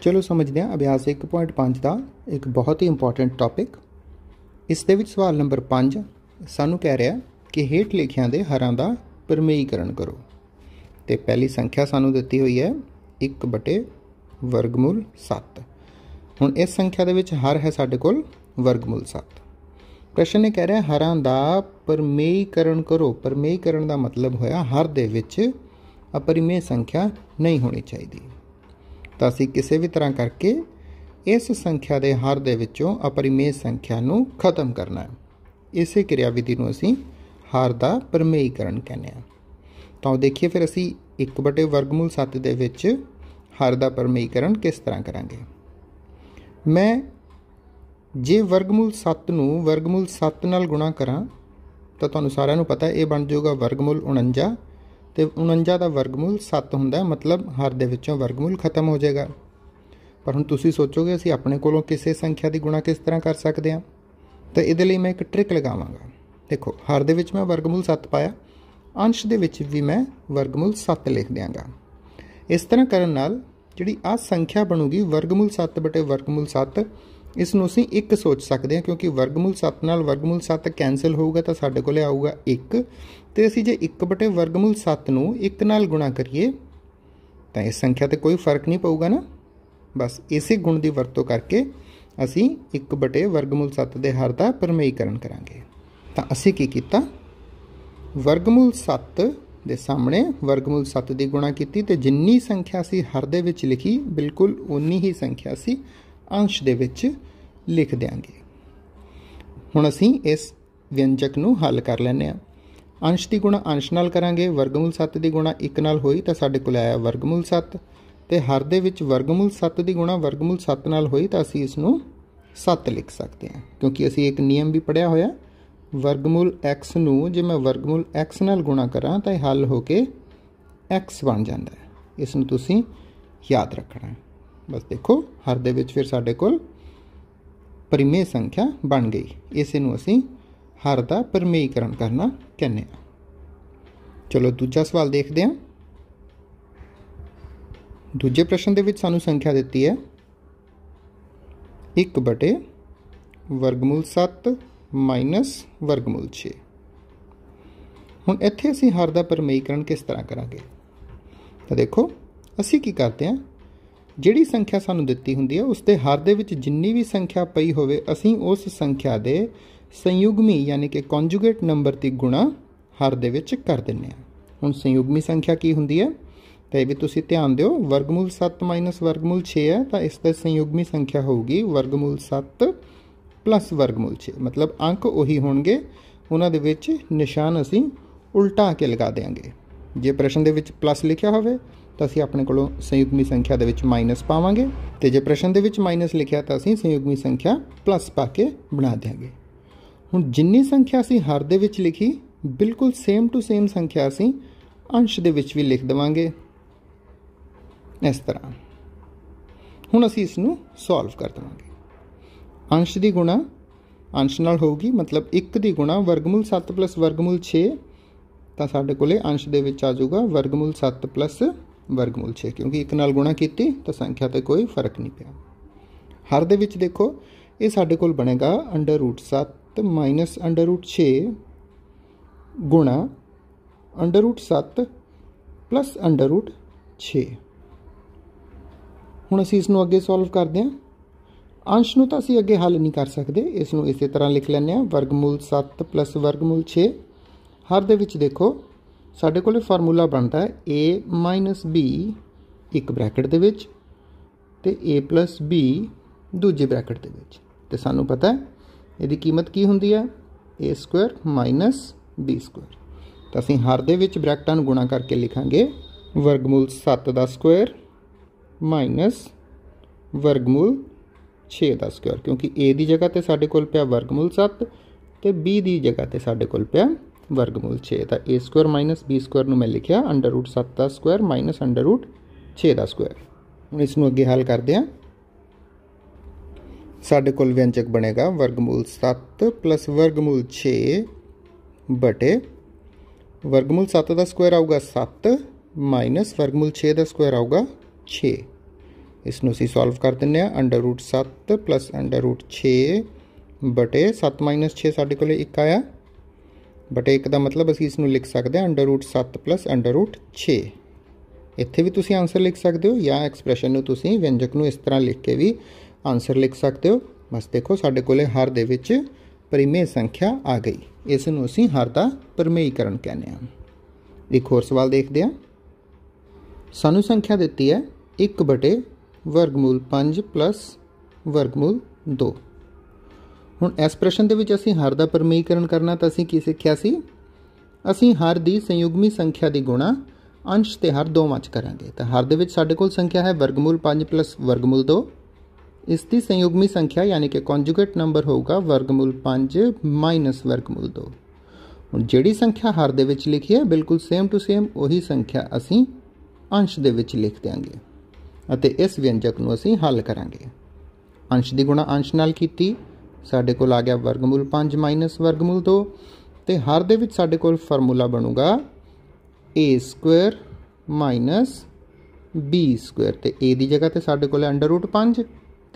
ਚਲੋ ਸਮਝਦੇ ਹਾਂ ਅਭਿਆਸ 1.5 ਦਾ ਇੱਕ ਬਹੁਤ ਹੀ ਇੰਪੋਰਟੈਂਟ ਟੌਪਿਕ ਇਸ ਦੇ ਵਿੱਚ ਸਵਾਲ ਨੰਬਰ 5 ਸਾਨੂੰ ਕਹਿ ਰਿਹਾ ਕਿ ਹੇਠ ਲਿਖਿਆਂ ਦੇ ਹਰਾਂ ਦਾ ਪਰਮੇਈਕਰਨ ਕਰੋ ਤੇ ਪਹਿਲੀ ਸੰਖਿਆ ਸਾਨੂੰ ਦਿੱਤੀ ਹੋਈ ਹੈ 1 ਬਟੇ ਵਰਗਮੂਲ 7 ਹੁਣ ਇਸ ਸੰਖਿਆ ਦੇ ਵਿੱਚ ਹਰ ਹੈ ਸਾਡੇ ਕੋਲ ਵਰਗਮੂਲ 7 ਪ੍ਰਸ਼ਨ ਨੇ ਕਹਿ ਰਿਹਾ ਹਰਾਂ ਦਾ ਪਰਮੇਈਕਰਨ ਕਰੋ ਪਰਮੇਈਕਰਨ ਦਾ ਮਤਲਬ ਹੋਇਆ ਹਰ ਦੇ ਵਿੱਚ ਅਪਰਿਮੇਯ ਸੰਖਿਆ ਨਹੀਂ ਹੋਣੀ ਚਾਹੀਦੀ ਤਾਂ ਅਸੀਂ ਕਿਸੇ ਵੀ ਤਰ੍ਹਾਂ ਕਰਕੇ ਇਸ ਸੰਖਿਆ ਦੇ ਹਰ ਦੇ ਵਿੱਚੋਂ ਅਪਰਿਮੇਯ ਸੰਖਿਆ ਨੂੰ ਖਤਮ ਕਰਨਾ ਹੈ ਇਸੇ ਕਿਰਿਆ ਵਿਧੀ ਨੂੰ ਅਸੀਂ ਹਰ ਦਾ ਪਰਮੇਯੀਕਰਨ ਕਹਿੰਦੇ ਆ ਤਾਂ ਦੇਖੀਏ ਫਿਰ ਅਸੀਂ 1 ਬਟੇ ਵਰਗਮੂਲ 7 ਦੇ ਵਿੱਚ ਹਰ ਦਾ ਪਰਮੇਯੀਕਰਨ ਕਿਸ ਤਰ੍ਹਾਂ ਕਰਾਂਗੇ ਮੈਂ ਜੇ ਵਰਗਮੂਲ 7 ਨੂੰ ਵਰਗਮੂਲ 7 ਨਾਲ ਗੁਣਾ ਕਰਾਂ ਤਾਂ ਤੁਹਾਨੂੰ ਸਾਰਿਆਂ ਨੂੰ ਪਤਾ ਇਹ ਬਣ ਜਾਊਗਾ ਵਰਗਮੂਲ 49 ਤੇ 49 ਦਾ ਵਰਗਮੂਲ 7 ਹੁੰਦਾ ਹੈ ਮਤਲਬ ਹਰ ਦੇ ਵਿੱਚੋਂ ਵਰਗਮੂਲ ਖਤਮ ਹੋ ਜਾਏਗਾ ਪਰ ਹੁਣ ਤੁਸੀਂ ਸੋਚੋਗੇ ਅਸੀਂ ਆਪਣੇ ਕੋਲੋਂ ਕਿਸੇ ਸੰਖਿਆ ਦੀ ਗੁਣਾ ਕਿਸ ਤਰ੍ਹਾਂ ਕਰ ਸਕਦੇ ਹਾਂ ਤਾਂ ਇਹਦੇ ਲਈ ਮੈਂ ਇੱਕ ਟ੍ਰਿਕ ਲਗਾਵਾਂਗਾ ਦੇਖੋ ਹਰ ਦੇ ਵਿੱਚ ਮੈਂ ਵਰਗਮੂਲ 7 ਪਾਇਆ ਅੰਸ਼ ਦੇ ਵਿੱਚ ਵੀ ਮੈਂ ਵਰਗਮੂਲ 7 ਲਿਖ ਦਿਆਂਗਾ ਇਸ ਤਰ੍ਹਾਂ ਕਰਨ ਨਾਲ ਜਿਹੜੀ ਆ ਸੰਖਿਆ ਬਣੂਗੀ ਵਰਗਮੂਲ 7 ਬਟੇ ਵਰਗਮੂਲ 7 ਇਸ ਨੂੰ ਅਸੀਂ ਇੱਕ ਸੋਚ ਸਕਦੇ ਹਾਂ ਕਿਉਂਕਿ ਵਰਗਮੂਲ 7 ਨਾਲ ਵਰਗਮੂਲ 7 ਕੈਨਸਲ ਹੋਊਗਾ ਤਾਂ ਸਾਡੇ ਕੋਲੇ ਆਊਗਾ 1 ਤੇ ਅਸੀਂ ਜੇ 1 ਬਟੇ ਵਰਗਮੂਲ 7 ਨੂੰ 1 ਨਾਲ ਗੁਣਾ ਕਰੀਏ ਤਾਂ ਇਸ ਸੰਖਿਆ ਤੇ ਕੋਈ ਫਰਕ ਨਹੀਂ ਪਊਗਾ ਨਾ ਬਸ ਇਸੇ ਗੁਣ ਦੀ ਵਰਤੋਂ ਕਰਕੇ ਅਸੀਂ 1 ਬਟੇ ਵਰਗਮੂਲ 7 ਦੇ ਹਰ ਦਾ ਪਰਮੇਈਕਰਨ ਕਰਾਂਗੇ ਤਾਂ ਅਸੀਂ ਕੀ ਕੀਤਾ ਵਰਗਮੂਲ 7 ਦੇ ਸਾਹਮਣੇ ਵਰਗਮੂਲ 7 ਦੀ ਗੁਣਾ ਕੀਤੀ ਤੇ ਜਿੰਨੀ ਸੰਖਿਆ ਸੀ ਹਰ ਦੇ ਵਿੱਚ ਲਿਖੀ ਬਿਲਕੁਲ ਉਨੀ ਹੀ ਸੰਖਿਆ ਸੀ ਅੰਸ਼ ਦੇ ਵਿੱਚ ਲਿਖ ਦਿਆਂਗੇ ਹੁਣ ਅਸੀਂ ਇਸ ਵਿਅੰਜਕ ਨੂੰ ਹੱਲ ਕਰ ਲੈਨੇ ਆ ਅੰਸ਼ ਦੀ ਗੁਣਾ ਅੰਸ਼ ਨਾਲ ਕਰਾਂਗੇ ਵਰਗਮੂਲ 7 ਦੀ ਗੁਣਾ 1 ਨਾਲ ਹੋਈ ਤਾਂ ਸਾਡੇ ਕੋਲ ਆਇਆ ਵਰਗਮੂਲ 7 ਤੇ ਹਰ ਦੇ ਵਿੱਚ ਵਰਗਮੂਲ 7 ਦੀ ਗੁਣਾ ਵਰਗਮੂਲ 7 ਨਾਲ ਹੋਈ ਤਾਂ ਅਸੀਂ ਇਸ ਨੂੰ 7 ਲਿਖ ਸਕਦੇ ਹਾਂ ਕਿਉਂਕਿ ਅਸੀਂ ਇੱਕ ਨਿਯਮ ਵੀ ਪੜਿਆ ਹੋਇਆ ਵਰਗਮੂਲ x ਨੂੰ ਜੇ ਮੈਂ ਵਰਗਮੂਲ x ਨਾਲ ਗੁਣਾ ਕਰਾਂ ਤਾਂ ਇਹ ਹੱਲ ਹੋ ਕੇ x ਬਣ ਜਾਂਦਾ ਹੈ ਇਸ ਨੂੰ ਤੁਸੀਂ ਯਾਦ ਰੱਖਣਾ ਹੈ ਬਸ ਦੇਖੋ ਹਰ ਦੇ ਵਿੱਚ ਫਿਰ ਸਾਡੇ ਕੋਲ ਪਰਿਮੇ ਸੰਖਿਆ ਬਣ ਗਈ ਇਸ ਨੂੰ ਅਸੀਂ ਹਰ ਦਾ ਪਰਮੇਕਰਨ ਕਰਨਾ ਕਹਿੰਦੇ ਆ ਚਲੋ ਦੂਜਾ ਸਵਾਲ ਦੇਖਦੇ ਆ ਦੂਜੇ ਪ੍ਰਸ਼ਨ ਦੇ ਵਿੱਚ ਸਾਨੂੰ ਸੰਖਿਆ ਦਿੱਤੀ ਹੈ 1 ਬਟੇ ਵਰਗਮੂਲ 7 ਮਾਈਨਸ ਵਰਗਮੂਲ 6 ਹੁਣ ਇੱਥੇ ਅਸੀਂ ਹਰ ਦਾ ਪਰਮੇਕਰਨ ਕਿਸ ਤਰ੍ਹਾਂ ਕਰਾਂਗੇ ਤਾਂ ਦੇਖੋ ਅਸੀਂ ਕੀ ਕਰਦੇ ਆ ਜਿਹੜੀ ਸੰਖਿਆ ਸਾਨੂੰ ਦਿੱਤੀ ਹੁੰਦੀ ਹੈ ਉਸ ਦੇ ਹਰ ਦੇ ਵਿੱਚ ਜਿੰਨੀ ਵੀ ਸੰਖਿਆ ਪਈ ਹੋਵੇ ਅਸੀਂ ਉਸ ਸੰਖਿਆ ਦੇ ਸੰਯੁਗਮੀ ਯਾਨੀ ਕਿ ਕੰਜੂਗੇਟ ਨੰਬਰ ਦੀ ਗੁਣਾ ਹਰ ਦੇ ਵਿੱਚ ਕਰ ਦਿੰਨੇ ਆ ਹੁਣ ਸੰਯੁਗਮੀ ਸੰਖਿਆ ਕੀ ਹੁੰਦੀ ਹੈ ਤਾਂ ਇਹ ਵੀ ਤੁਸੀਂ ਧਿਆਨ ਦਿਓ ਵਰਗਮੂਲ 7 ਵਰਗਮੂਲ 6 ਹੈ ਤਾਂ ਇਸ ਦਾ ਸੰਯੁਗਮੀ ਸੰਖਿਆ ਹੋਊਗੀ ਵਰਗਮੂਲ 7 ਵਰਗਮੂਲ 6 ਮਤਲਬ ਅੰਕ ਉਹੀ ਹੋਣਗੇ ਉਹਨਾਂ ਦੇ ਵਿੱਚ ਨਿਸ਼ਾਨ ਅਸੀਂ ਉਲਟਾ ਕੇ ਲਗਾ ਦੇਾਂਗੇ ਜੇ ਪ੍ਰਸ਼ਨ ਦੇ ਵਿੱਚ ਪਲੱਸ ਲਿਖਿਆ ਹੋਵੇ ਤਾਂ ਅਸੀਂ ਆਪਣੇ ਕੋਲੋਂ ਸੰਯੁਗਮੀ ਸੰਖਿਆ ਦੇ ਵਿੱਚ ਮਾਈਨਸ ਪਾਵਾਂਗੇ ਤੇ ਜੇ ਪ੍ਰਸ਼ਨ ਦੇ ਵਿੱਚ ਮਾਈਨਸ ਲਿਖਿਆ ਤਾਂ ਅਸੀਂ ਸੰਯੁਗਮੀ ਸੰਖਿਆ ਪਲੱਸ ਪਾ ਕੇ ਬਣਾ ਦੇਾਂਗੇ ਹੁਣ ਜਿੰਨੀ ਸੰਖਿਆ ਸੀ ਹਰ ਦੇ ਵਿੱਚ ਲਿਖੀ ਬਿਲਕੁਲ ਸੇਮ ਟੂ ਸੇਮ ਸੰਖਿਆ ਸੀ ਅੰਸ਼ ਦੇ ਵਿੱਚ ਵੀ ਲਿਖ ਦਵਾਂਗੇ ਇਸ ਤਰ੍ਹਾਂ ਹੁਣ ਅਸੀਂ ਇਸ ਨੂੰ ਸੋਲਵ ਕਰ ਦਵਾਂਗੇ ਅੰਸ਼ ਦੀ ਗੁਣਾ ਅੰਸ਼ ਨਾਲ ਹੋਊਗੀ ਮਤਲਬ 1 ਦੀ ਗੁਣਾ ਵਰਗਮੂਲ 7 ਵਰਗਮੂਲ 6 ਤਾਂ ਸਾਡੇ ਕੋਲੇ ਅੰਸ਼ ਦੇ ਵਿੱਚ ਆ ਜਾਊਗਾ ਵਰਗਮੂਲ 7 ਵਰਗਮੂਲ 6 ਕਿਉਂਕਿ 1 ਨਾਲ ਗੁਣਾ ਕੀਤੀ ਤਾਂ ਸੰਖਿਆ ਤੇ ਕੋਈ ਫਰਕ ਨਹੀਂ ਪਿਆ ਹਰ ਦੇ ਵਿੱਚ ਦੇਖੋ ਇਹ ਸਾਡੇ ਕੋਲ ਬਣੇਗਾ ਅੰਡਰ ਰੂਟ ਤਾਂ ਮਾਈਨਸ 6 ਗੁਣਾ 7 ਪਲੱਸ 6 ਹੁਣ ਅਸੀਂ ਇਸ ਨੂੰ ਅੱਗੇ ਸੋਲਵ ਕਰਦੇ ਹਾਂ ਅੰਸ਼ ਨੂੰ ਤਾਂ ਅਸੀਂ ਅੱਗੇ ਹੱਲ ਨਹੀਂ ਕਰ ਸਕਦੇ ਇਸ ਨੂੰ ਇਸੇ ਤਰ੍ਹਾਂ ਲਿਖ ਲੈਂਦੇ ਹਾਂ ਵਰਗਮੂਲ 7 ਪਲੱਸ ਵਰਗਮੂਲ 6 ਹਰ ਦੇ ਵਿੱਚ ਦੇਖੋ ਸਾਡੇ ਕੋਲੇ ਫਾਰਮੂਲਾ ਬਣਦਾ ਹੈ a b ਇੱਕ ਬ੍ਰੈਕਟ ਦੇ ਵਿੱਚ ਤੇ a b ਦੂਜੇ ਬ੍ਰੈਕਟ ਦੇ ਵਿੱਚ ਤੇ ਸਾਨੂੰ ਪਤਾ ਹੈ ਇਹਦੀ ਕੀਮਤ ਕੀ ਹੁੰਦੀ ਹੈ a ਸਕੁਅਰ b ਸਕੁਅਰ ਤਾਂ ਅਸੀਂ ਹਰ ਦੇ ਵਿੱਚ ਬ੍ਰੈਕਟਾਂ ਨੂੰ ਗੁਣਾ ਕਰਕੇ ਲਿਖਾਂਗੇ ਵਰਗਮੂਲ 7 ਦਾ ਸਕੁਅਰ ਮਾਈਨਸ ਵਰਗਮੂਲ 6 ਦਾ ਸਕੁਅਰ ਕਿਉਂਕਿ a ਦੀ ਜਗ੍ਹਾ ਤੇ ਸਾਡੇ ਕੋਲ ਪਿਆ ਵਰਗਮੂਲ 7 ਤੇ b ਦੀ ਜਗ੍ਹਾ ਤੇ ਸਾਡੇ ਕੋਲ ਪਿਆ ਵਰਗਮੂਲ 6 ਤਾਂ a square minus b square ਨੂੰ ਮੈਂ ਲਿਖਿਆ √7 ਦਾ ਸਕੁਅਰ ਮਾਈਨਸ √6 ਦਾ ਸਕੁਅਰ ਹੁਣ ਇਸ ਨੂੰ ਅੱਗੇ ਹੱਲ ਕਰਦੇ ਹਾਂ साढ़े को व्यंजक बनेगा वर्गमूल सत्त प्लस वर्गमूल छे बटे वर्गमूल सत्त का स्क्वायर आऊगा सत्त माइनस वर्गमूल छे का स्क्वायर आऊगा छे इसनों अं सॉल्व कर दें अंडर रूट सत्त प्लस अंडर रूट छे बटे सत्त माइनस छे साढ़े को एक आया बटे एक का मतलब असं इस लिख सकते हैं अंडर रूट सत्त प्लस अंडर रूट छे इतने भी तुम आंसर लिख सकते हो या एक्सप्रैशन व्यंजक न इस तरह लिख के भी ਆਨਸਰ ਲਿਖ ਸਕਦੇ ਹੋ ਬਸ ਦੇਖੋ ਸਾਡੇ ਕੋਲੇ ਹਰ ਦੇ ਵਿੱਚ ਪਰਿਮੇਯ ਸੰਖਿਆ ਆ ਗਈ ਇਸ ਨੂੰ ਅਸੀਂ ਹਰ ਦਾ ਪਰਿਮੇਯੀਕਰਨ ਕਹਿੰਦੇ ਹਾਂ ਇੱਕ ਹੋਰ ਸਵਾਲ ਦੇਖਦੇ ਹਾਂ ਸਾਨੂੰ ਸੰਖਿਆ ਦਿੱਤੀ ਹੈ 1 ਬਟੇ ਵਰਗਮੂਲ 5 ਵਰਗਮੂਲ 2 ਹੁਣ ਇਸ ਪ੍ਰਸ਼ਨ ਦੇ ਵਿੱਚ ਅਸੀਂ ਹਰ ਦਾ ਪਰਮੀਕਰਨ ਕਰਨਾ ਤਾਂ ਅਸੀਂ ਕੀ ਸਿੱਖਿਆ ਸੀ ਅਸੀਂ ਹਰ ਦੀ ਸੰਯੁਗਮੀ ਸੰਖਿਆ ਦੀ ਗੁਣਾ ਅੰਸ਼ ਤੇ ਹਰ ਦੋਵਾਂ ਚ ਕਰਾਂਗੇ ਤਾਂ ਹਰ ਦੇ ਵਿੱਚ ਸਾਡੇ ਕੋਲ ਸੰਖਿਆ ਹੈ ਵਰਗਮੂਲ 5 ਵਰਗਮੂਲ 2 ਇਸ ਦੀ ਸੰਯੁਗਮੀ ਸੰਖਿਆ ਯਾਨੀ ਕਿ ਕੰਜੂਗੇਟ ਨੰਬਰ ਹੋਊਗਾ ਵਰਗਮੂਲ 5 ਮਾਈਨਸ ਵਰਗਮੂਲ 2 ਹੁਣ ਜਿਹੜੀ ਸੰਖਿਆ ਹਰ ਦੇ ਵਿੱਚ ਲਿਖੀ ਹੈ ਬਿਲਕੁਲ ਸੇਮ ਟੂ ਸੇਮ ਉਹੀ ਸੰਖਿਆ ਅਸੀਂ ਅੰਸ਼ ਦੇ ਵਿੱਚ ਲਿਖ ਦਿਆਂਗੇ ਅਤੇ ਇਸ ਵਿਅੰਜਕ ਨੂੰ ਅਸੀਂ ਹੱਲ ਕਰਾਂਗੇ ਅੰਸ਼ ਦੀ ਗੁਣਾ ਅੰਸ਼ ਨਾਲ ਕੀਤੀ ਸਾਡੇ ਕੋਲ ਆ ਗਿਆ ਵਰਗਮੂਲ 5 ਮਾਈਨਸ ਵਰਗਮੂਲ 2 ਤੇ ਹਰ ਦੇ ਵਿੱਚ ਸਾਡੇ ਕੋਲ ਫਾਰਮੂਲਾ ਬਣੂਗਾ a² ਮਾਈਨਸ b² ਤੇ a ਦੀ ਜਗ੍ਹਾ ਤੇ ਸਾਡੇ ਕੋਲ ਅੰਡਰ ਰੂਟ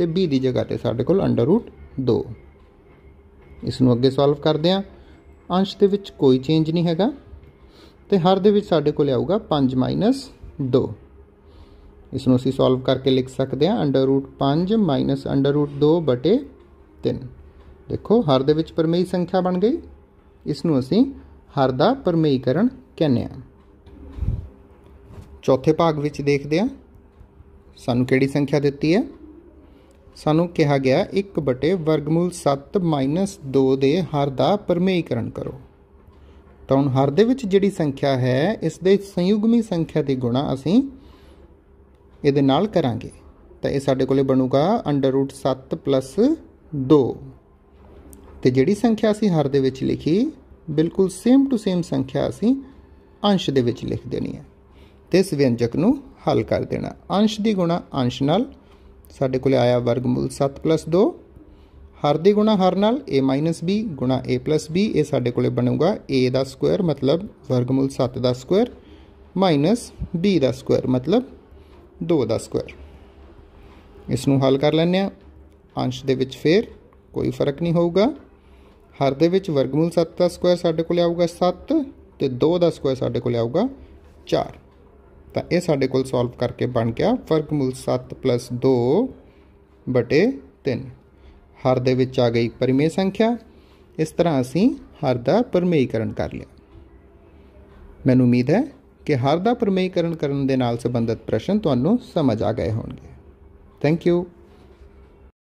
ਤੇ b ਦੀ ਜਗ੍ਹਾ ਤੇ ਸਾਡੇ ਕੋਲ √2 ਇਸ ਨੂੰ ਅੱਗੇ ਸੋਲਵ ਕਰਦੇ ਹਾਂ ਅੰਸ਼ ਦੇ ਵਿੱਚ ਕੋਈ ਚੇਂਜ ਨਹੀਂ ਹੈਗਾ ਤੇ ਹਰ ਦੇ ਵਿੱਚ ਸਾਡੇ ਕੋਲ ਆਊਗਾ 5 2 ਇਸ ਨੂੰ ਅਸੀਂ ਸੋਲਵ ਕਰਕੇ ਲਿਖ ਸਕਦੇ ਹਾਂ √5 √2 3 ਦੇਖੋ ਹਰ ਦੇ ਵਿੱਚ ਪਰਮੇਈ ਸੰਖਿਆ ਬਣ ਗਈ ਇਸ ਨੂੰ ਅਸੀਂ ਹਰ ਦਾ ਪਰਮੇਈਕਰਨ ਕਹਿੰਦੇ ਹਾਂ ਚੌਥੇ ਭਾਗ ਵਿੱਚ ਦੇਖਦੇ ਹਾਂ ਸਾਨੂੰ ਕਿਹੜੀ ਸੰਖਿਆ ਦਿੱਤੀ ਹੈ ਸਾਨੂੰ ਕਿਹਾ ਗਿਆ 1 ਬਟੇ ਵਰਗਮੂਲ 7 2 ਦੇ ਹਰ ਦਾ ਪਰਮੇਈਕਰਨ ਕਰੋ ਤਾਂ ਹੁਣ ਹਰ ਦੇ ਵਿੱਚ ਜਿਹੜੀ ਸੰਖਿਆ ਹੈ ਇਸ ਦੇ ਸੰਯੁਗਮੀ ਸੰਖਿਆ ਦੇ ਗੁਣਾ ਅਸੀਂ ਇਹਦੇ ਨਾਲ ਕਰਾਂਗੇ ਤਾਂ ਇਹ ਸਾਡੇ ਕੋਲੇ ਬਣੂਗਾ √7 2 ਤੇ ਜਿਹੜੀ ਸੰਖਿਆ ਅਸੀਂ ਹਰ ਦੇ ਵਿੱਚ ਲਿਖੀ ਬਿਲਕੁਲ ਸੇਮ ਟੂ ਸੇਮ ਸੰਖਿਆ ਅਸੀਂ ਅੰਸ਼ ਦੇ ਵਿੱਚ ਲਿਖ ਦੇਣੀ ਹੈ ਤੇ ਇਸ ਵਿਅੰਜਕ ਨੂੰ ਹੱਲ ਕਰ ਦੇਣਾ ਅੰਸ਼ ਦੀ ਗੁਣਾ ਅੰਸ਼ ਨਾਲ ਸਾਡੇ ਕੋਲੇ ਆਇਆ ਵਰਗਮੂਲ 7 2 ਹਰ ਦੇ ਗੁਣਾ ਹਰ ਨਾਲ a b a b ਇਹ ਸਾਡੇ ਕੋਲੇ ਬਣੂਗਾ a ਦਾ ਸਕੁਅਰ ਮਤਲਬ ਵਰਗਮੂਲ 7 ਦਾ ਸਕੁਅਰ ਮਾਈਨਸ b ਦਾ ਸਕੁਅਰ ਮਤਲਬ 2 ਦਾ ਸਕੁਅਰ ਇਸ ਨੂੰ ਹੱਲ ਕਰ ਲੈਣੇ ਆ ਅੰਸ਼ ਦੇ ਵਿੱਚ ਫੇਰ ਕੋਈ ਫਰਕ ਨਹੀਂ ਹੋਊਗਾ ਹਰ ਦੇ ਵਿੱਚ ਵਰਗਮੂਲ 7 ਦਾ ਸਕੁਅਰ ਸਾਡੇ ਕੋਲੇ ਆਊਗਾ 7 ਤੇ 2 ਦਾ ਸਕੁਅਰ ਸਾਡੇ ਕੋਲੇ ਆਊਗਾ 4 ਤਾਂ ਇਹ ਸਾਡੇ ਕੋਲ ਸੋਲਵ ਕਰਕੇ ਬਣ ਗਿਆ ਵਰਗਮੂਲ 7 2 3 ਹਰ ਦੇ ਵਿੱਚ ਆ ਗਈ ਪਰਿਮੇਯ ਸੰਖਿਆ ਇਸ ਤਰ੍ਹਾਂ ਅਸੀਂ ਹਰ ਦਾ ਪਰਮੇਕਰਨ ਕਰ ਲਿਆ ਮੈਨੂੰ ਉਮੀਦ ਹੈ ਕਿ ਹਰ ਦਾ ਪਰਮੇਕਰਨ ਕਰਨ ਦੇ ਨਾਲ ਸੰਬੰਧਿਤ ਪ੍ਰਸ਼ਨ ਤੁਹਾਨੂੰ ਸਮਝ ਆ ਗਏ ਹੋਣਗੇ ਥੈਂਕ ਯੂ